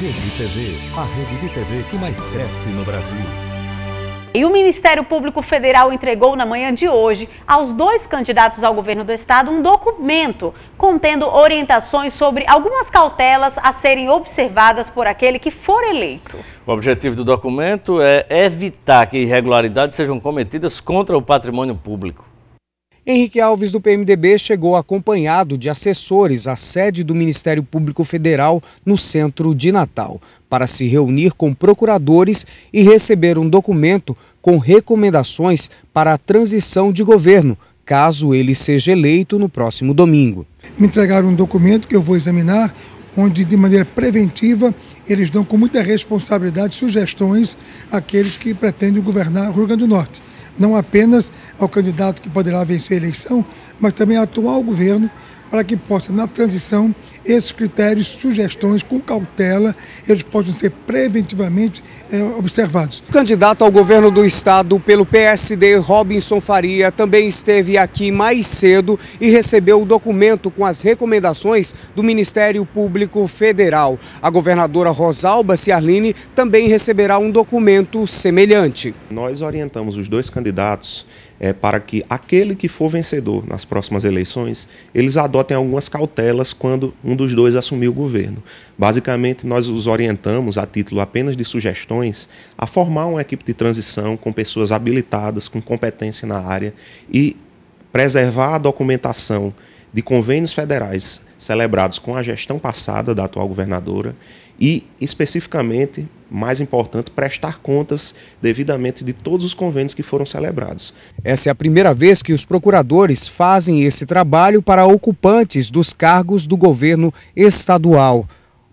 Rede TV, a rede de TV que mais cresce no Brasil. E o Ministério Público Federal entregou na manhã de hoje aos dois candidatos ao governo do estado um documento contendo orientações sobre algumas cautelas a serem observadas por aquele que for eleito. O objetivo do documento é evitar que irregularidades sejam cometidas contra o patrimônio público. Henrique Alves, do PMDB, chegou acompanhado de assessores à sede do Ministério Público Federal no centro de Natal, para se reunir com procuradores e receber um documento com recomendações para a transição de governo, caso ele seja eleito no próximo domingo. Me entregaram um documento que eu vou examinar, onde de maneira preventiva eles dão com muita responsabilidade sugestões àqueles que pretendem governar o Rio Grande do Norte não apenas ao candidato que poderá vencer a eleição, mas também ao atual governo para que possa, na transição, esses critérios, sugestões, com cautela, eles podem ser preventivamente é, observados. O candidato ao governo do estado pelo PSD, Robinson Faria, também esteve aqui mais cedo e recebeu o documento com as recomendações do Ministério Público Federal. A governadora Rosalba Ciarline também receberá um documento semelhante. Nós orientamos os dois candidatos é, para que aquele que for vencedor nas próximas eleições, eles adotem algumas cautelas quando um dos dois assumir o governo. Basicamente, nós os orientamos, a título apenas de sugestões, a formar uma equipe de transição com pessoas habilitadas, com competência na área e preservar a documentação de convênios federais celebrados com a gestão passada da atual governadora e, especificamente, mais importante, prestar contas devidamente de todos os convênios que foram celebrados. Essa é a primeira vez que os procuradores fazem esse trabalho para ocupantes dos cargos do governo estadual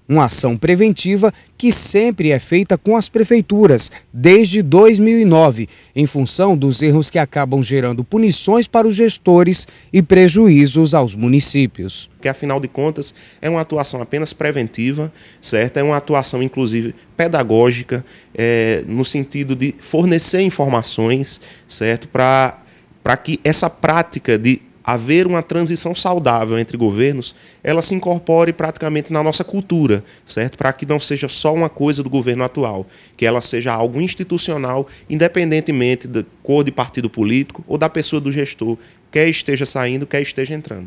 uma ação preventiva que sempre é feita com as prefeituras, desde 2009, em função dos erros que acabam gerando punições para os gestores e prejuízos aos municípios. Porque, afinal de contas, é uma atuação apenas preventiva, certo? É uma atuação, inclusive, pedagógica, é, no sentido de fornecer informações, certo? Para que essa prática de haver uma transição saudável entre governos, ela se incorpore praticamente na nossa cultura, certo? Para que não seja só uma coisa do governo atual, que ela seja algo institucional, independentemente da cor de partido político ou da pessoa do gestor, quer esteja saindo, quer esteja entrando.